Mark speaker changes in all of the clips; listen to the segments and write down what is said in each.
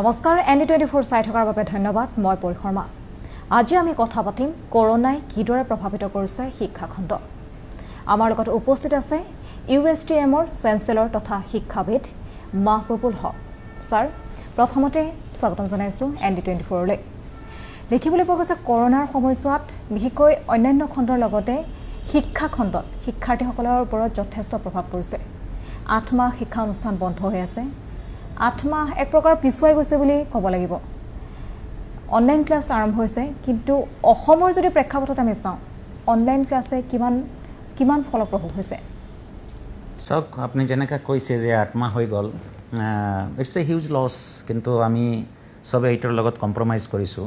Speaker 1: নমস্কাৰ N D twenty four চাই থকাৰ বাবে ধন্যবাদ মই পৰিশৰ্মা আজি আমি কথা পাতিম কৰোণাই কিদৰে প্ৰভাৱিত কৰিছে শিক্ষা খণ্ড আমাৰ লগত উপস্থিত আছে ইউ এছ টি এমৰ চেঞ্চেলৰ তথা শিক্ষাবিদ মাহবুবুল হক ছাৰ প্ৰথমতে স্বাগতম জনাইছোঁ এন ডি টুৱেণ্টি ফ'ৰলৈ দেখিবলৈ পোৱা গৈছে কৰোণাৰ সময়ছোৱাত বিশেষকৈ অন্যান্য খণ্ডৰ লগতে শিক্ষাখণ্ডত শিক্ষাৰ্থীসকলৰ ওপৰত যথেষ্ট প্ৰভাৱ পৰিছে আঠ মাহ শিক্ষা অনুষ্ঠান বন্ধ হৈ আছে আঠ মাহ এক প্ৰকাৰ পিছুৱাই গৈছে বুলি ক'ব লাগিব অনলাইন ক্লাছ আৰম্ভ হৈছে কিন্তু অসমৰ যদি প্ৰেক্ষাপটত আমি চাওঁ অনলাইন ক্লাছে কিমান কিমান ফলপ্ৰসূ হৈছে
Speaker 2: চাওক আপুনি যেনেকৈ কৈছে যে আঠ মাহ হৈ গ'ল ইটছ এ হিউজ লছ কিন্তু আমি চবে এইটোৰ লগত কম্প্ৰমাইজ কৰিছোঁ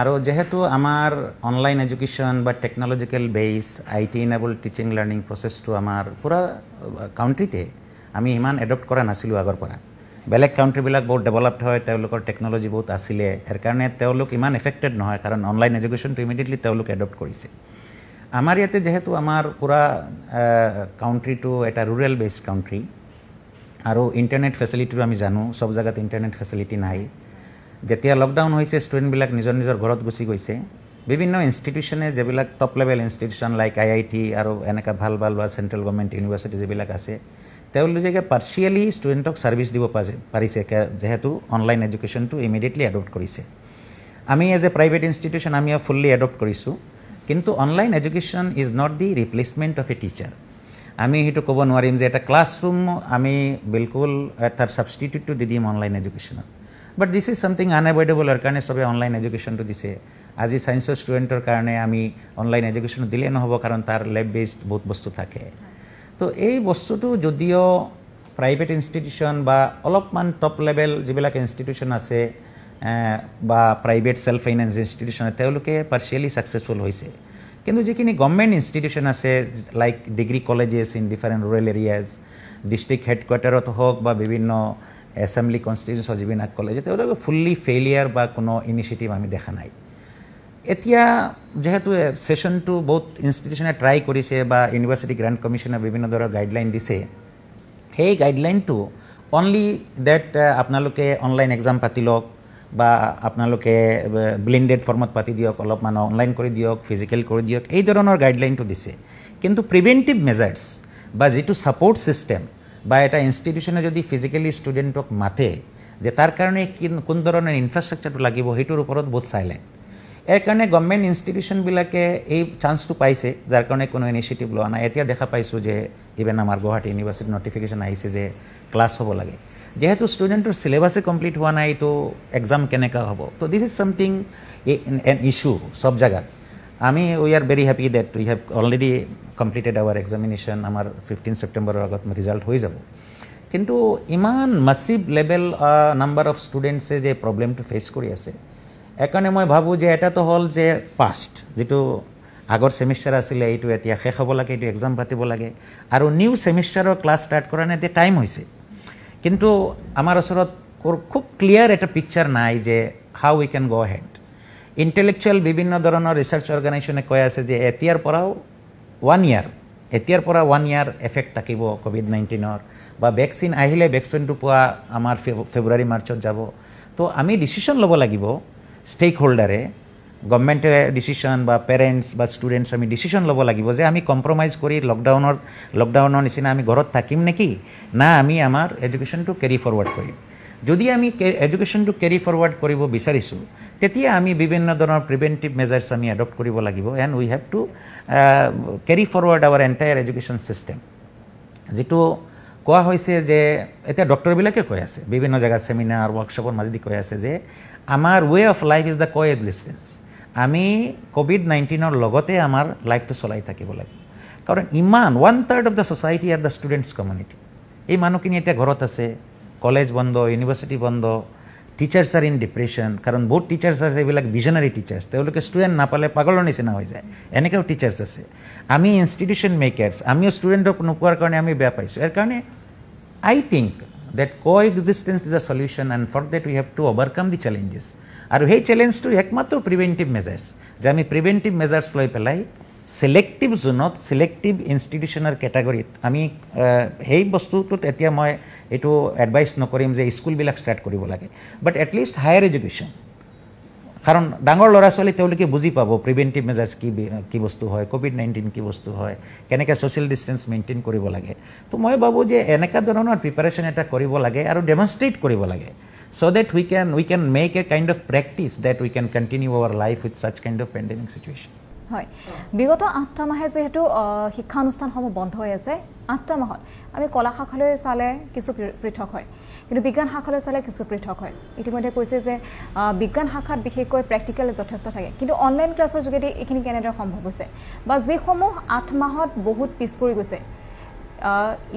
Speaker 2: আৰু যিহেতু আমাৰ অনলাইন এডুকেশ্যন বা technological base I T enable teaching learning প্ৰচেছটো আমাৰ পূৰা কাউণ্ট্ৰিতে আমি ইমান এডপ্ট কৰা নাছিলোঁ আগৰ পৰা বেলেগ কাউণ্ট্ৰিবিলাক বহুত ডেভেলপড হয় তেওঁলোকৰ টেকন'লজি বহুত আছিলে ইয়াৰ কাৰণে তেওঁলোক ইমান এফেক্টেড নহয় কাৰণ অনলাইন এডুকেশ্যনটো ইমিডিয়েটলি তেওঁলোক এডপ্ট কৰিছে আমাৰ ইয়াতে যিহেতু আমাৰ পূৰা কাউণ্ট্ৰিটো এটা ৰুৰেল বেছ কাউণ্ট্ৰি আৰু ইণ্টাৰনেট ফেচিলিটিটো আমি জানো চব জেগাত ইণ্টাৰনেট ফেচিলিটি নাই যেতিয়া লকডাউন হৈছে ষ্টুডেণ্টবিলাক নিজৰ নিজৰ ঘৰত গুচি গৈছে বিভিন্ন ইনষ্টিটিউশ্যনে যিবিলাক top level institution like I I T আৰু এনেকুৱা ভাল ভাল বা চেণ্ট্ৰেল গভৰ্ণমেণ্ট ইউনিভাৰ্চিটি যিবিলাক আছে তেওঁলোকে পাৰ্চিয়েলি ষ্টুডেণ্টক ছাৰ্ভিচ দিব পাৰিছে যিহেতু অনলাইন এডুকেশ্যনটো ইমিডিয়েটলি এডপ্ট কৰিছে আমি এজ এ প্ৰাইভেট ইনষ্টিটিউশ্যন আমি ফুল্লি এডপ্ট কৰিছোঁ কিন্তু online education is not the replacement of a teacher আমি সেইটো ক'ব নোৱাৰিম যে এটা ক্লাছৰুম আমি বিলকুল তাৰ ছাবষ্টিটিউটটো দি দিম অনলাইন এডুকেশ্যনত বাট দিছ ইজ ছামথিং আনএভইডেবলৰ কাৰণে চবে অনলাইন এডুকেশ্যনটো দিছে আজি ছায়েন্সৰ ষ্টুডেণ্টৰ কাৰণে আমি অনলাইন এডুকেশ্যনটো দিলে নহ'ব কাৰণ তাৰ লেব বেছড বহুত বস্তু থাকে তো এই বস্তুটো যদিও প্ৰাইভেট ইনষ্টিটিউশ্যন বা অলপমান টপ লেভেল যিবিলাক ইনষ্টিটিউশ্যন আছে বা প্ৰাইভেট ছেল্ফ ফাইনেন্স ইনষ্টিটিউশ্যন তেওঁলোকে পাৰ্চিয়েলি ছাকচেছফুল হৈছে কিন্তু যিখিনি গভমেণ্ট ইনষ্টিটিউশ্যন আছে like degree colleges in different rural areas district হেডকোৱাৰ্টাৰত হওক বা বিভিন্ন এছেম্বলি কনষ্টিটিউশ্যনৰ যিবিলাক কলেজ তেওঁলোকে ফুল্লি ফেইলিয়াৰ বা কোনো ইনিচিয়েটিভ আমি দেখা নাই এতিয়া যিহেতু ছেশ্যনটো বহুত ইনষ্টিটিউশ্যনে ট্ৰাই কৰিছে বা ইউনিভাৰ্চিটি গ্ৰেণ্ড কমিশ্যনে বিভিন্ন ধৰণৰ গাইডলাইন দিছে সেই গাইডলাইনটো অনলি ডেট আপোনালোকে অনলাইন এক্সাম পাতি লওক বা আপোনালোকে ব্লিণ্ডেড ফৰ্মত পাতি দিয়ক অলপমান অনলাইন কৰি দিয়ক ফিজিকেল কৰি দিয়ক এই ধৰণৰ গাইডলাইনটো দিছে কিন্তু প্ৰিভেণ্টিভ মেজাৰ্ছ বা যিটো ছাপৰ্ট ছিষ্টেম বা এটা ইনষ্টিটিউশ্যনে যদি ফিজিকেলি ষ্টুডেণ্টক মাতে যে তাৰ কাৰণে কি কোন ধৰণৰ ইনফ্ৰাষ্ট্ৰাকচাৰটো লাগিব সেইটোৰ ওপৰত বহুত চাইলেণ্ট এই কাৰণে গভমেণ্ট ইনষ্টিটিউচনবিলাকে এই চান্সটো পাইছে যাৰ কাৰণে কোনো ইনিচিয়েটিভ লোৱা নাই এতিয়া দেখা পাইছোঁ যে ইভেন আমাৰ গুৱাহাটী ইউনিভাৰ্চিটিৰ নটিফিকেশ্যন আহিছে যে ক্লাছ হ'ব লাগে যিহেতু ষ্টুডেণ্টৰ চিলেবাছে কমপ্লিট হোৱা নাই এইটো এক্সাম কেনেকুৱা হ'ব তো this is something an issue চব জেগাত আমি we are very happy that we have already completed our examination আমাৰ ফিফটিন ছেপ্টেম্বৰৰ আগত ৰিজাল্ট হৈ যাব কিন্তু ইমান মাচিভ লেভেল নাম্বাৰ অফ ষ্টুডেণ্টছে যে প্ৰব্লেমটো ফেচ কৰি আছে সেইকাৰণে মই ভাবোঁ যে এটাতো হ'ল যে পাষ্ট যিটো আগৰ ছেমিষ্টাৰ আছিলে এইটো এতিয়া শেষ হ'ব লাগে এইটো এক্সাম পাতিব লাগে আৰু নিউ ছেমিষ্টাৰৰ ক্লাছ ষ্টাৰ্ট কৰা নাই এতিয়া টাইম হৈছে কিন্তু আমাৰ ওচৰত খুব ক্লিয়াৰ এটা পিকচাৰ নাই যে হাউ we can go' head intellectual বিভিন্ন ধৰণৰ ৰিচাৰ্চ অৰ্গেনাইজেশ্যনে কৈ আছে যে এতিয়াৰ পৰাও ওৱান ইয়াৰ এতিয়াৰ পৰা ওৱান ইয়াৰ এফেক্ট থাকিব ক'ভিড নাইণ্টিনৰ বা ভেকচিন আহিলে ভেকচিনটো পোৱা আমাৰ ফেব্ৰুৱাৰী মাৰ্চত যাব তো আমি ডিচিশ্যন ল'ব লাগিব ষ্টেক হোল্ডাৰে গভমেণ্টে ডিচিশ্যন বা পেৰেণ্টছ বা ষ্টুডেণ্টছ আমি ডিচিশ্যন ল'ব লাগিব যে আমি কম্প্ৰমাইজ কৰি লকডাউনৰ লকডাউনৰ নিচিনা আমি ঘৰত থাকিম নেকি না আমি আমাৰ এডুকেশ্যনটো কেৰি ফৰৱাৰ্ড কৰিম যদি আমি এডুকেশ্যনটো কেৰি ফৰৱাৰ্ড কৰিব বিচাৰিছোঁ তেতিয়া আমি বিভিন্ন ধৰণৰ প্ৰিভেণ্টিভ মেজাৰ্ছ আমি এডপ্ট কৰিব লাগিব and we have to carry forward our entire education system যিটো কোৱা হৈছে যে এতিয়া ডক্টৰবিলাকে কৈ আছে বিভিন্ন জেগাত ছেমিনাৰ ৱৰ্কশ্বপৰ মাজেদি কৈ আছে যে আমাৰ way of life is the coexistence আমি ক'ভিড নাইণ্টিনৰ লগতে আমাৰ লাইফটো চলাই থাকিব লাগিব কাৰণ ইমান one third of the society are the students community এই মানুহখিনি এতিয়া ঘৰত আছে কলেজ বন্ধ ইউনিভাৰ্চিটি বন্ধ টিচাৰ্ছ আৰ ইন ডিপ্ৰেশ্যন কাৰণ বহুত টিচাৰ্ছ আছে এইবিলাক ভিজনাৰী টিচাৰ্ছ তেওঁলোকে ষ্টুডেণ্ট নাপালে পাগলৰ নিচিনা হৈ যায় এনেকুৱাও টিচাৰ্ছ আছে আমি ইনষ্টিটিউশ্যন মেকাৰ্ছ আমিও ষ্টুডেণ্টক নোপোৱাৰ কাৰণে আমি বেয়া পাইছোঁ ইয়াৰ কাৰণে I think that coexistence is a solution and for that we have to overcome the challenges আৰু সেই চেলেঞ্জটো একমাত্ৰ প্ৰিভেণ্টিভ মেজাৰ্ছ যে আমি প্ৰিভেণ্টিভ মেজাৰ্ছ লৈ পেলাই ছিলেক্টিভ জোনত ছিলেক্টিভ ইনষ্টিটিউশ্যনৰ কেটাগৰীত আমি সেই বস্তুটোত এতিয়া মই এইটো এডভাইচ নকৰিম যে স্কুলবিলাক ষ্টাৰ্ট কৰিব লাগে বাট এটলিষ্ট হায়াৰ এডুকেশ্যন কাৰণ ডাঙৰ ল'ৰা ছোৱালী তেওঁলোকে বুজি পাব প্ৰিভেণ্টিভ মেজাৰ্চ কি কি বস্তু হয় ক'ভিড নাইণ্টিন কি বস্তু হয় কেনেকৈ ছ'চিয়েল ডিষ্টেঞ্চ মেইনটেইন কৰিব লাগে তো মই ভাবোঁ যে এনেকুৱা ধৰণৰ প্ৰিপেৰেশ্যন এটা কৰিব লাগে আৰু ডেমনষ্ট্ৰেট কৰিব লাগে so' that we can we can make a kind of practice that we can continue our life with such kind of pandemic situation
Speaker 1: হয় বিগত আঠটা মাহে যিহেতু শিক্ষানুষ্ঠানসমূহ বন্ধ হৈ আছে আঠটা মাহত আমি কলা শাখালৈ চালে কিছু পৃথক হয় কিন্তু বিজ্ঞান শাখালৈ চালে কিছু পৃথক হয় ইতিমধ্যে কৈছে যে বিজ্ঞান শাখাত বিশেষকৈ প্ৰেক্টিকেল যথেষ্ট থাকে কিন্তু অনলাইন ক্লাছৰ যোগেদি এইখিনি কেনেদৰে সম্ভৱ হৈছে বা যিসমূহ আঠ মাহত বহুত পিছ পৰি গৈছে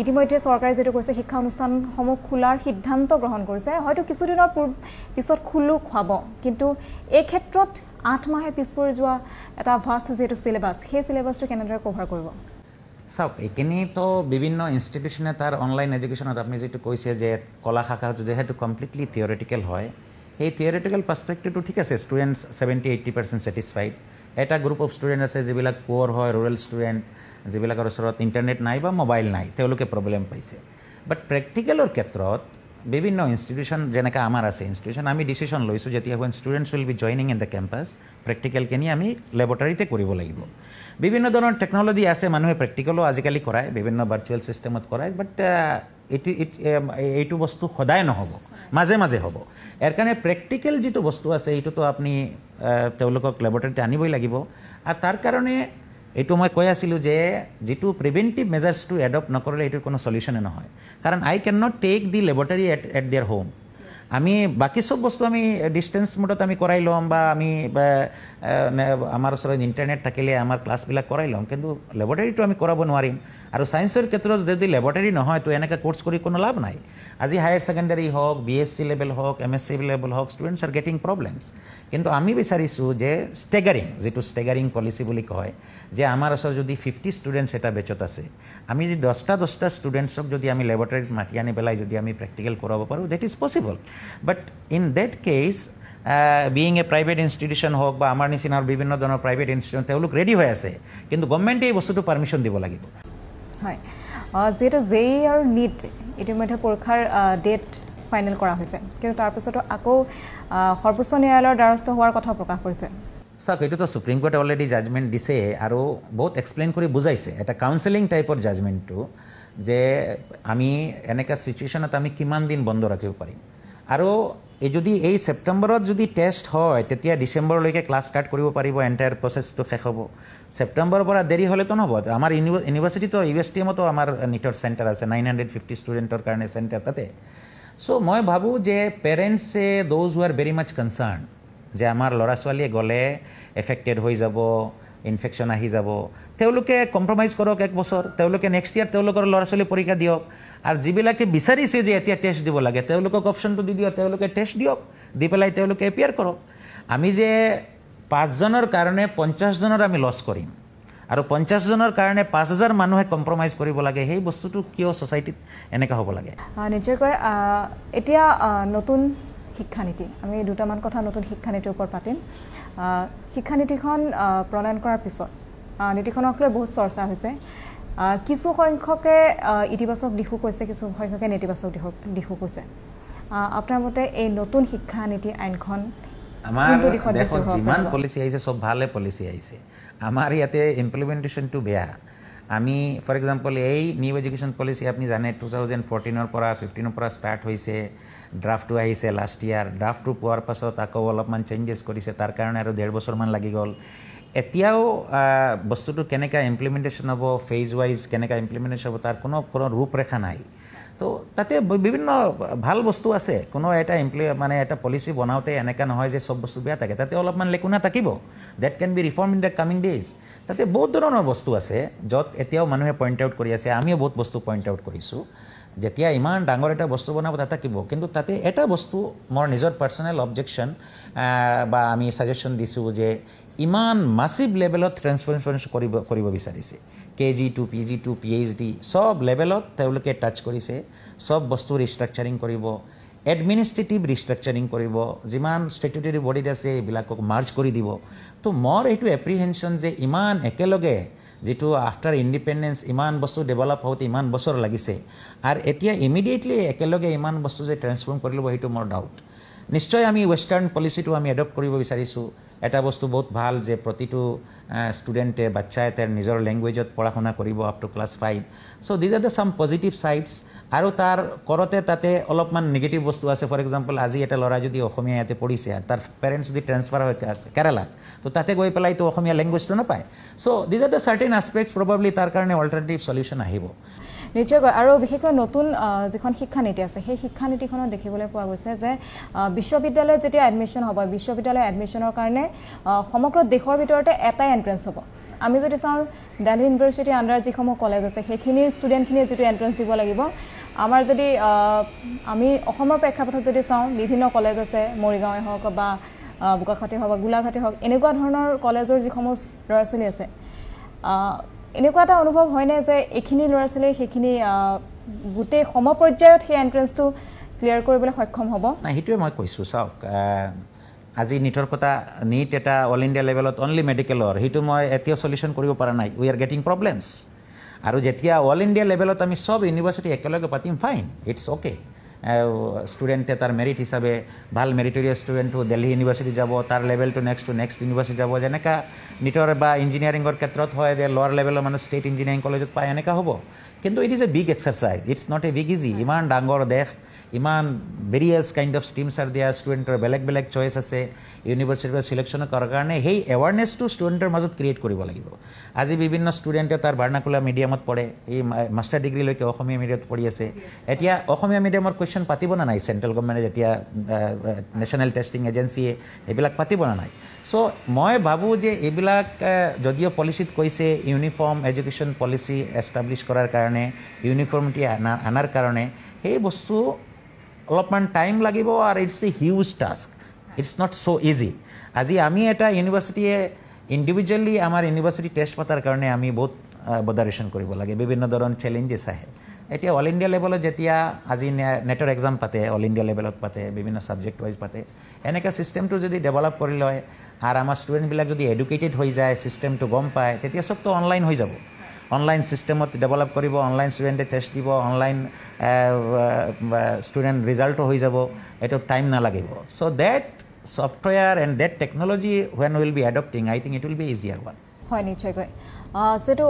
Speaker 1: ইতিমধ্যে চৰকাৰে যিটো কৈছে শিক্ষা অনুষ্ঠানসমূহ খোলাৰ সিদ্ধান্ত গ্ৰহণ কৰিছে হয়তো কিছুদিনৰ পূৰ্ব পিছত খোলো খোৱাব কিন্তু এই ক্ষেত্ৰত আঠ মাহে পিছ পৰি যোৱা এটা ভাষ্ট যিহেতু চিলেবাছ সেই চিলেবাছটো কেনেদৰে কভাৰ কৰিব
Speaker 2: চাওক এইখিনিতো বিভিন্ন ইনষ্টিটিউশ্যনে তাৰ অনলাইন এডুকেশ্যনত আপুনি যিটো কৈছে যে কলা শাখাটো যিহেতু কমপ্লিটলি থিয়ৰিটিকেল হয় সেই থিয়ৰিটিকেল পাৰ্চপেক্টিভটো ঠিক আছে students seventy eighty percent satisfied এটা গ্ৰুপ অফ ষ্টুডেণ্ট আছে যিবিলাক পুৱৰ হয় ৰুৰেল ষ্টুডেণ্ট যিবিলাকৰ ওচৰত ইণ্টাৰনেট নাই বা মোবাইল নাই তেওঁলোকে প্ৰব্লেম পাইছে বাট প্ৰেক্টিকেলৰ ক্ষেত্ৰত বিভিন্ন ইনষ্টিটিউচন যেনেকৈ আমাৰ আছে ইনষ্টিটিউচন আমি ডিচিশ্যন লৈছোঁ যেতিয়া when students will be joining in the campus প্ৰেক্টিকেলখিনি আমি লেবৰেটৰীতে কৰিব লাগিব বিভিন্ন ধৰণৰ টেকন'লজি আছে মানুহে প্ৰেক্টিকেলো আজিকালি কৰায় বিভিন্ন ভাৰ্চুৱেল ছিষ্টেমত কৰায় বাট uh, এইটো এইটো বস্তু সদায় নহ'ব মাজে মাজে হ'ব ইয়াৰ কাৰণে প্ৰেক্টিকেল যিটো বস্তু আছে এইটোতো আপুনি তেওঁলোকক লেবৰেটৰীতে আনিবই লাগিব আৰু তাৰ কাৰণে এইটো মই কৈ আছিলোঁ যে যিটো প্ৰিভেণ্টিভ মেজাৰ্ছটো এডপ্ট নকৰিলে এইটোৰ কোনো চলিউশ্যনে নহয় কাৰণ I can not take the laboratory at at their home আমি বাকী চব বস্তু আমি ডিষ্টেঞ্চ মোডত আমি কৰাই ল'ম বা আমি আমাৰ ওচৰত ইণ্টাৰনেট থাকিলে আমাৰ ক্লাছবিলাক কৰাই ল'ম কিন্তু লেবৰেটৰীটো আমি কৰাব নোৱাৰিম আৰু চায়েন্সৰ ক্ষেত্ৰত যদি লেবৰেটৰী নহয় তো এনেকৈ কোৰ্চ কৰি কোনো লাভ নাই আজি হায়াৰ ছেকেণ্ডেৰী হওক বি এছ চি লেভেল হওক এম এছ চি লেভেল হওক ষ্টুডেণ্টছ আৰ গেটিং প্ৰব্লেমছ কিন্তু আমি বিচাৰিছোঁ যে ষ্টেগাৰিং যিটো ষ্টেগাৰিং পলিচি বুলি কয় যে আমাৰ ওচৰত যদি ফিফটি ষ্টুডেণ্টছ এটা বেচত আছে আমি যদি দহটা দহটা ষ্টুডেণ্টছক যদি আমি লেবৰেটৰীত মাতি আনি পেলাই যদি আমি প্ৰেক্টিকেল কৰাব পাৰোঁ that is possible but in that case being a private institution হওক বা আমাৰ নিচিনা বিভিন্ন ধৰণৰ প্ৰাইভেট ইনষ্টিটিউশ্যন তেওঁলোক ৰেডি হৈ আছে কিন্তু গভৰ্ণমেণ্টে এই বস্তুটো পাৰ্মিশ্যন দিব লাগিব
Speaker 1: হয় যিহেতু জে ই আৰু নীট ইতিমধ্যে পৰীক্ষাৰ ডেট ফাইনেল কৰা হৈছে কিন্তু তাৰপিছতো আকৌ সৰ্বোচ্চ ন্যায়ালয়ৰ দ্বাৰস্থ হোৱাৰ কথা প্ৰকাশ কৰিছে
Speaker 2: চাওক এইটোতো চুপ্ৰিম কোৰ্টে অলৰেডি জাজমেণ্ট দিছে আৰু বহুত এক্সপ্লেইন কৰি বুজাইছে এটা কাউন্সেলিং টাইপৰ জাজমেণ্টটো যে আমি এনেকুৱা চিটুৱেশ্যনত আমি কিমান দিন বন্ধ ৰাখিব পাৰিম আৰু এই যদি এই ছেপ্টেম্বৰত যদি টেষ্ট হয় তেতিয়া ডিচেম্বৰলৈকে ক্লাছ ষ্টাৰ্ট কৰিব পাৰিব এণ্টায়াৰ প্ৰচেছটো শেষ হ'ব ছেপ্টেম্বৰৰ পৰা দেৰি হ'লেতো নহ'ব আমাৰ ইউনি ইউনিভাৰ্চিটিতো ইউ এছ টি এমতো আমাৰ নিটৰ চেণ্টাৰ আছে নাইন হাণ্ড্ৰেড ফিফটি ষ্টুডেণ্টৰ কাৰণে চেণ্টাৰ তাতে চ' মই ভাবোঁ যে পেৰেণ্টছে those who are very much concern যে আমাৰ ল'ৰা ছোৱালীয়ে গ'লে এফেক্টেড হৈ যাব ইনফেকশ্যন আহি যাব তেওঁলোকে কম্প্ৰমাইজ কৰক এক বছৰ তেওঁলোকে নেক্সট ইয়াৰ তেওঁলোকৰ ল'ৰা ছোৱালী পৰীক্ষা দিয়ক আৰু যিবিলাকে বিচাৰিছে যে এতিয়া টেষ্ট দিব লাগে তেওঁলোকক অপশ্যনটো দি দিয়ক তেওঁলোকে টেষ্ট দিয়ক দি পেলাই তেওঁলোকে এপিয়াৰ কৰক আমি যে পাঁচজনৰ কাৰণে পঞ্চাছজনৰ আমি লছ কৰিম আৰু পঞ্চাছজনৰ কাৰণে পাঁচ হাজাৰ মানুহে কম্প্ৰমাইজ কৰিব লাগে সেই বস্তুটো কিয় ছ'চাইটিত এনেকুৱা হ'ব লাগে
Speaker 1: নিশ্চয়কৈ এতিয়া নতুন শিক্ষানীতি আমি দুটামান কথা নতুন শিক্ষানীতিৰ ওপৰত পাতিম শিক্ষানীতিখন প্ৰণয়ন কৰাৰ পিছত নীতিখনক লৈ বহুত চৰ্চা হৈছে কিছু সংখ্যকে ইতিবাচক দিশো কৈছে কিছু সংখ্যকে নেতিবাচক দিশ দিশো কৈছে আপোনাৰ মতে এই নতুন শিক্ষা নীতি আইনখন
Speaker 2: আমাৰ দেশত যিমান পলিচি আহিছে চব ভালে পলিচি আহিছে আমাৰ ইয়াতে ইমপ্লিমেণ্টেশ্যনটো বেয়া আমি ফৰ এক্সাম্পল এই নিউ এডুকেশ্যন পলিচি আপুনি জানে টু থাউজেণ্ড ফৰ্টিনৰ পৰা ফিফটিনৰ পৰা ষ্টাৰ্ট হৈছে ড্ৰাফ্টটো আহিছে লাষ্ট ইয়াৰ ড্ৰাফ্টটো পোৱাৰ পাছত আকৌ অলপমান চেঞ্জেছ কৰিছে তাৰ কাৰণে আৰু ডেৰ বছৰমান লাগি গ'ল এতিয়াও বস্তুটো কেনেকৈ ইমপ্লিমেণ্টেশ্যন হ'ব ফেজ ৱাইজ কেনেকৈ ইমপ্লিমেণ্টেশ্যন হ'ব তাৰ কোনো কোনো ৰূপৰেখা নাই তো তাতে বিভিন্ন ভাল বস্তু আছে কোনো এটা এমপ্লয় মানে এটা পলিচি বনাওঁতে এনেকুৱা নহয় যে চব বস্তু বেয়া থাকে তাতে অলপমান লেকুনা থাকিব that can be reform in the coming days তাতে বহুত ধৰণৰ বস্তু আছে য'ত এতিয়াও মানুহে পইণ্ট আউট কৰি আছে আমিও বহুত বস্তু পইণ্ট আউট কৰিছোঁ যেতিয়া ইমান ডাঙৰ এটা বস্তু বনাব তাত থাকিব কিন্তু তাতে এটা বস্তু মোৰ নিজৰ পাৰ্চনেল অবজেকশ্যন বা আমি চাজেশ্যন দিছোঁ যে ইমান মাচিভ লেভেলত ট্ৰেন্সফৰ কৰিব কৰিব বিচাৰিছে K G to P G to P H D চব লেভেলত তেওঁলোকে টাচ কৰিছে চব বস্তু ৰিষ্ট্ৰাকচাৰিং কৰিব এডমিনিষ্ট্ৰেটিভ ৰিষ্ট্ৰাকচাৰিং কৰিব যিমান ষ্টেটুটৰী বডিত আছে এইবিলাকক মাৰ্জ কৰি দিব তো মোৰ এইটো এপ্ৰিহেনশ্যন যে ইমান একেলগে যিটো আফটাৰ ইণ্ডিপেণ্ডেঞ্চ ইমান বস্তু ডেভেলপ হওঁতে ইমান বছৰ লাগিছে আৰু এতিয়া ইমিডিয়েটলি একেলগে ইমান বস্তু যে ট্ৰেন্সফৰ্ম কৰি ল'ব সেইটো মোৰ ডাউট নিশ্চয় আমি ৱেষ্টাৰ্ণ পলিচিটো আমি এডপ্ট কৰিব বিচাৰিছোঁ এটা বস্তু বহুত ভাল যে প্ৰতিটো ষ্টুডেণ্টে বাচ্চাই তেওঁৰ নিজৰ লেংগুৱেজত পঢ়া শুনা কৰিব up to class five so' these are the some positive sides আৰু তাৰ কৰোঁতে তাতে অলপমান নিগেটিভ বস্তু আছে ফৰ এক্সাম্পল আজি এটা ল'ৰা যদি অসমীয়া ইয়াতে পঢ়িছে তাৰ পেৰেণ্টছ যদি ট্ৰেঞ্চফাৰ হয় কেৰালাত ত' তাতে গৈ পেলাইতো অসমীয়া লেংগুৱেজটো নাপায় so' these are the certain aspects probably তাৰ কাৰণে অল্টাৰনেটিভ চলিউশ্যন আহিব
Speaker 1: নিশ্চয়কৈ আৰু বিশেষকৈ নতুন যিখন শিক্ষানীতি আছে সেই শিক্ষানীতিখনত দেখিবলৈ পোৱা গৈছে যে বিশ্ববিদ্যালয়ত যেতিয়া এডমিশ্যন হ'ব বিশ্ববিদ্যালয় এডমিশ্যনৰ কাৰণে সমগ্ৰ দেশৰ ভিতৰতে এটাই এণ্ট্ৰেঞ্চ হ'ব আমি যদি চাওঁ দেলহি ইউনিভাৰ্চিটিৰ আণ্ডাৰ যিসমূহ কলেজ আছে সেইখিনিৰ ষ্টুডেণ্টখিনিয়ে যিটো এণ্ট্ৰেঞ্চ দিব লাগিব আমাৰ যদি আমি অসমৰ প্ৰেক্ষাপথত যদি চাওঁ বিভিন্ন কলেজ আছে মৰিগাঁৱে হওক বা বোকাখাটেই হওক বা গোলাঘাটেই হওক এনেকুৱা ধৰণৰ কলেজৰ যিসমূহ ল'ৰা ছোৱালী আছে এনেকুৱা এটা অনুভৱ হয়নে যে এইখিনি ল'ৰা ছোৱালীয়ে সেইখিনি গোটেই সমপৰ্যায়ত সেই এণ্ট্ৰেঞ্চটো ক্লিয়াৰ কৰিবলৈ সক্ষম হ'ব
Speaker 2: নাই সেইটোৱে মই কৈছোঁ চাওক আজি নীটৰ কথা নীট এটা অল ইণ্ডিয়া লেভেলত অনলি মেডিকেলৰ সেইটো মই এতিয়াও চলিউশ্যন কৰিব পৰা নাই উই আৰ গেটিং প্ৰব্লেমছ আৰু যেতিয়া অল ইণ্ডিয়া লেভেলত আমি চব ইউনিভাৰ্চিটি একেলগে পাতিম ফাইন ইটছ অ'কে ষ্টুডেণ্টে তাৰ মেৰিট হিচাপে ভাল মেৰিটৰিয়া ষ্টুডেণ্টটো দেলহি ইউনিভাৰ্চিটি যাব তাৰ লেভেলটো নেক্সট টু নেক্সট ইউনিভাৰ্চিটি যাব যেনেকৈ নিটৰ বা ইঞ্জিনিয়াৰিঙৰ ক্ষেত্ৰত হয় যে লৱাৰ লেভেলৰ মানুহ ষ্টেট ইঞ্জিনিয়াৰিং কলেজত পায় এনেকুৱা হ'ব কিন্তু it is a big exercise it's not a big easy ইমান ডাঙৰ দেশ ইমান various kind of schemes are দিয়া ষ্টুডেণ্টৰ বেলেগ বেলেগ চইচ আছে ইউনিভাৰ্চিটিৰ পৰা ছিলেকশ্যন কৰাৰ কাৰণে সেই এৱাৰনেছটো ষ্টুডেণ্টৰ মাজত ক্ৰিয়েট কৰিব লাগিব আজি বিভিন্ন ষ্টুডেণ্টে তাৰ বাৰ্ণাকুলা মিডিয়ামত পঢ়ে এই মাষ্টাৰ ডিগ্ৰীলৈকে অসমীয়া মিডিয়ামত পঢ়ি আছে এতিয়া অসমীয়া মিডিয়ামৰ কুৱেশ্যন পাতিব নে নাই চেণ্ট্ৰেল গভমেণ্টে যেতিয়া নেশ্যনেল টেষ্টিং এজেঞ্চিয়ে সেইবিলাক পাতিব নে নাই চ' মই ভাবোঁ যে এইবিলাক যদিও পলিচিত কৈছে ইউনিফৰ্ম এডুকেশ্যন পলিচি এষ্টাব্লিছ কৰাৰ কাৰণে ইউনিফৰ্মিটি আনা আনাৰ কাৰণে সেই বস্তু অলপমান টাইম লাগিব আৰু it's a huge task it's not so' easy আজি আমি এটা ইউনিভাৰ্চিটিয়ে ইণ্ডিভিজুৱেলি আমাৰ ইউনিভাৰ্চিটি টেষ্ট পতাৰ কাৰণে আমি বহুত বদাৰেশ্যন কৰিব লাগে বিভিন্ন ধৰণৰ চেলেঞ্জেছ আহে এতিয়া অল ইণ্ডিয়া লেভেলত যেতিয়া আজি নেটৰ এক্সাম পাতে অল ইণ্ডিয়া লেভেলত পাতে বিভিন্ন ছাবজেক্ট ৱাইজ পাতে এনেকৈ ছিষ্টেমটো যদি ডেভেলপ কৰি লয় আৰু আমাৰ ষ্টুডেণ্টবিলাক যদি এডুকেটেড হৈ যায় ছিষ্টেমটো গম পায় তেতিয়া চবটো অনলাইন হৈ যাব অনলাইন ছিষ্টেমত ডেভেলপ কৰিব অনলাইন ষ্টুডেণ্টে টেষ্ট দিব অনলাইন ষ্টুডেণ্ট ৰিজাল্টো হৈ যাব এইটো টাইম নালাগিব so' that software and that technology when will be adopting I think it will be easier one
Speaker 1: হয় নিশ্চয়কৈ যিহেতু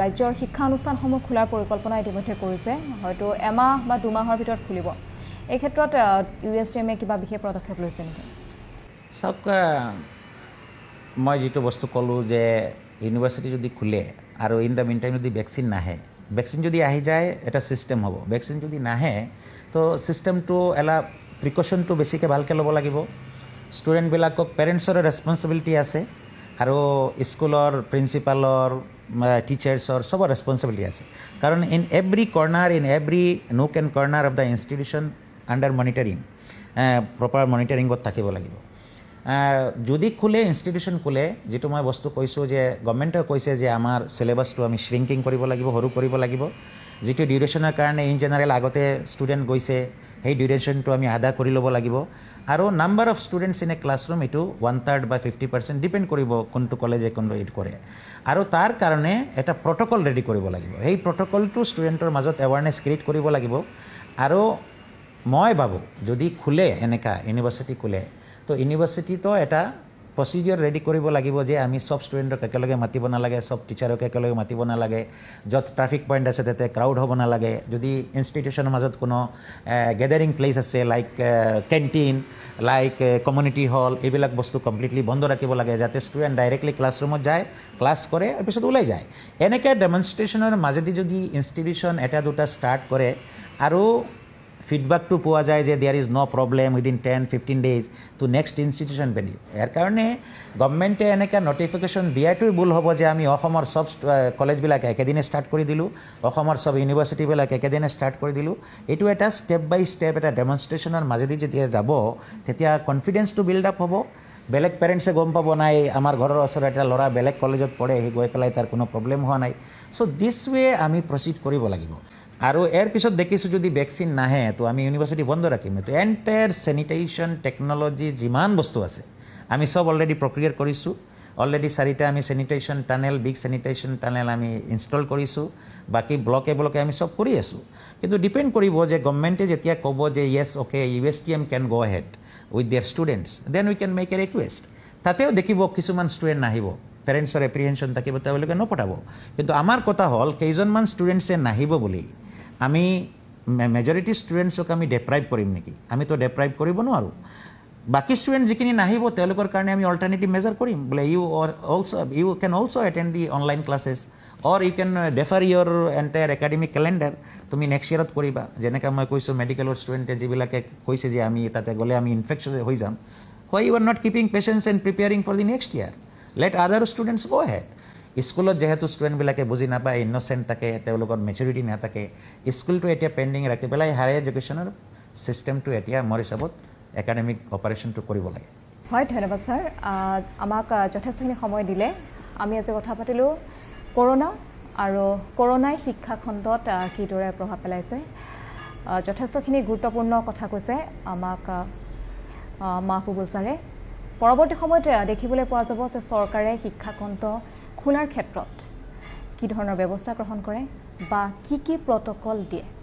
Speaker 1: ৰাজ্যৰ শিক্ষা অনুষ্ঠানসমূহ খোলাৰ পৰিকল্পনা ইতিমধ্যে কৰিছে হয়তো এমাহ বা দুমাহৰ ভিতৰত খুলিব এই ক্ষেত্ৰত ইউ এছ টি এমে কিবা বিশেষ পদক্ষেপ লৈছে নেকি
Speaker 2: চাওক মই যিটো বস্তু ক'লোঁ যে ইউনিভাৰ্চিটি যদি খোলে আৰু ইন দ্য মিন টাইম যদি ভেকচিন নাহে ভেকচিন যদি আহি যায় এটা ছিষ্টেম হ'ব ভেকচিন যদি নাহে তো ছিষ্টেমটো এলা প্ৰিকশ্যনটো বেছিকৈ ভালকৈ ল'ব লাগিব ষ্টুডেণ্টবিলাকক পেৰেণ্টছৰে ৰেছপনচিবিলিটি আছে আৰু স্কুলৰ প্ৰিন্সিপালৰ টিচাৰ্ছৰ চবৰ ৰেছপনচিবিলিটি আছে কাৰণ in every corner in every nook and corner of the institution under monitoring proper মনিটৰিঙত থাকিব লাগিব যদি খোলে ইনষ্টিটিউশ্যন খোলে যিটো মই বস্তু কৈছোঁ যে গভমেণ্টে কৈছে যে আমাৰ চিলেবাছটো আমি শ্ৰিংকিং কৰিব লাগিব সৰু কৰিব লাগিব যিটো ডিউৰেশ্যনৰ কাৰণে ইন জেনেৰেল আগতে ষ্টুডেণ্ট গৈছে সেই ডিউৰেশ্যনটো আমি আদা কৰি ল'ব লাগিব আৰু number of students in a classroom এইটো ওৱান থাৰ্ড বা ফিফটি পাৰ্চেণ্ট ডিপেণ্ড কৰিব কোনটো কলেজে কোনটো এইট কৰে আৰু তাৰ কাৰণে এটা প্ৰট'কল ৰেডি কৰিব লাগিব সেই প্ৰট'কলটো ষ্টুডেণ্টৰ মাজত এৱাৰনেছ ক্ৰিয়েট কৰিব লাগিব আৰু মই ভাবোঁ যদি খোলে এনেকুৱা ইউনিভাৰ্চিটি খোলে তো ইউনিভাৰ্চিটিতো এটা প্ৰচিডিঅৰ ৰেডি কৰিব লাগিব যে আমি চব ষ্টুডেণ্টক একেলগে মাতিব নালাগে চব টিচাৰক একেলগে মাতিব নালাগে য'ত ট্ৰাফিক পইণ্ট আছে তাতে ক্ৰাউড হ'ব নালাগে যদি ইনষ্টিটিউশ্যনৰ মাজত কোনো গেডাৰিং প্লেচ আছে like canteen like community hall এইবিলাক বস্তু কমপ্লিটলি বন্ধ ৰাখিব লাগে যাতে ষ্টুডেণ্ট ডাইৰেক্টলি ক্লাছৰুমত যায় ক্লাছ কৰে আৰু পিছত ওলাই যায় এনেকৈ ডেমনষ্ট্ৰেশ্যনৰ মাজেদি যদি ইনষ্টিটিউশ্যন এটা দুটা ষ্টাৰ্ট কৰে আৰু ফিডবেকটো পোৱা যায় যে there is no problem within ten fifteen days to next institution বেনি ইয়াৰ কাৰণে গভমেণ্টে এনেকৈ নটিফিকেশ্যন দিয়াটোৱে ভুল হ'ব যে আমি অসমৰ চব কলেজবিলাক একেদিনে ষ্টাৰ্ট কৰি দিলোঁ অসমৰ চব ইউনিভাৰ্চিটিবিলাক একেদিনে ষ্টাৰ্ট কৰি দিলোঁ এইটো এটা ষ্টেপ বাই ষ্টেপ এটা ডেমনষ্ট্ৰেশ্যনৰ মাজেদি যেতিয়া যাব তেতিয়া কনফিডেঞ্চটো বিল্ডআপ হ'ব বেলেগ পেৰেণ্টছে গম পাব নাই আমাৰ ঘৰৰ ওচৰত এটা ল'ৰা বেলেগ কলেজত পঢ়ে সি গৈ পেলাই তাৰ কোনো প্ৰব্লেম হোৱা নাই চ' দিছ ৱে আমি প্ৰচিড কৰিব লাগিব আৰু ইয়াৰ পিছত দেখিছোঁ যদি ভেকচিন নাহে তো আমি ইউনিভাৰ্চিটি বন্ধ ৰাখিম এইটো এণ্টায়াৰ চেনিটাইজেশ্যন টেকন'লজি যিমান বস্তু আছে আমি চব অলৰেডি প্ৰক্ৰিয়াৰ কৰিছোঁ অলৰেডি চাৰিটা আমি sanitization tunnel big sanitization tunnel আমি ইনষ্টল কৰিছোঁ বাকী ব্লকে ব্লকে আমি চব কৰি আছোঁ কিন্তু ডিপেণ্ড কৰিব যে গভমেণ্টে যেতিয়া ক'ব যে yes okay you S T M can go' head with their students then we can make a request তাতেও দেখিব কিছুমান ষ্টুডেণ্ট নাহিব পেৰেণ্টছৰ এপ্ৰিহেনশ্যন থাকিব তেওঁলোকে নপঠাব কিন্তু আমাৰ কথা হ'ল কেইজনমান ষ্টুডেণ্টছে নাহিব বুলি আমি মেজৰিটি ষ্টুডেণ্টছক আমি ডেপ্ৰাইভ কৰিম নেকি আমিতো ডেপ্ৰাইভ কৰিব নোৱাৰোঁ বাকী ষ্টুডেণ্ট যিখিনি নাহিব তেওঁলোকৰ কাৰণে আমি অল্টাৰনেটিভ মেজাৰ কৰিম বোলে you also' you can also' attend the online classes or you can defer your entire academic calendar তুমি নেক্সট ইয়াৰত কৰিবা যেনেকৈ মই কৈছোঁ মেডিকেলৰ ষ্টুডেণ্টে যিবিলাকে কৈছে যে আমি তাতে গ'লে আমি ইনফেকশ্যন হৈ যাম why you are not keeping patients and preparing for the next year let other students go' head স্কুলত যিহেতু ষ্টুডেণ্টবিলাকে বুজি নাপায় ইন'চেণ্ট থাকে তেওঁলোকৰ মেচিউৰিটি নাথাকে স্কুলটো এতিয়া পেণ্ডিং ৰাখি পেলাই হায়াৰ এডুকেশ্যনৰ ছিষ্টেমটো এতিয়া মোৰ হিচাপত একাডেমিক অপাৰেশ্যনটো কৰিব লাগে
Speaker 1: হয় ধন্যবাদ ছাৰ আমাক যথেষ্টখিনি সময় দিলে আমি আজি কথা পাতিলোঁ কৰোণা আৰু কৰোণাই শিক্ষাখণ্ডত কিদৰে প্ৰভাৱ পেলাইছে যথেষ্টখিনি গুৰুত্বপূৰ্ণ কথা কৈছে আমাক মাহবুবুল ছাৰে পৰৱৰ্তী সময়ত দেখিবলৈ পোৱা যাব যে চৰকাৰে শিক্ষাখণ্ড খোলাৰ ক্ষেত্ৰত কি ধৰণৰ ব্যৱস্থা গ্ৰহণ কৰে বা কি কি প্ৰট'কল দিয়ে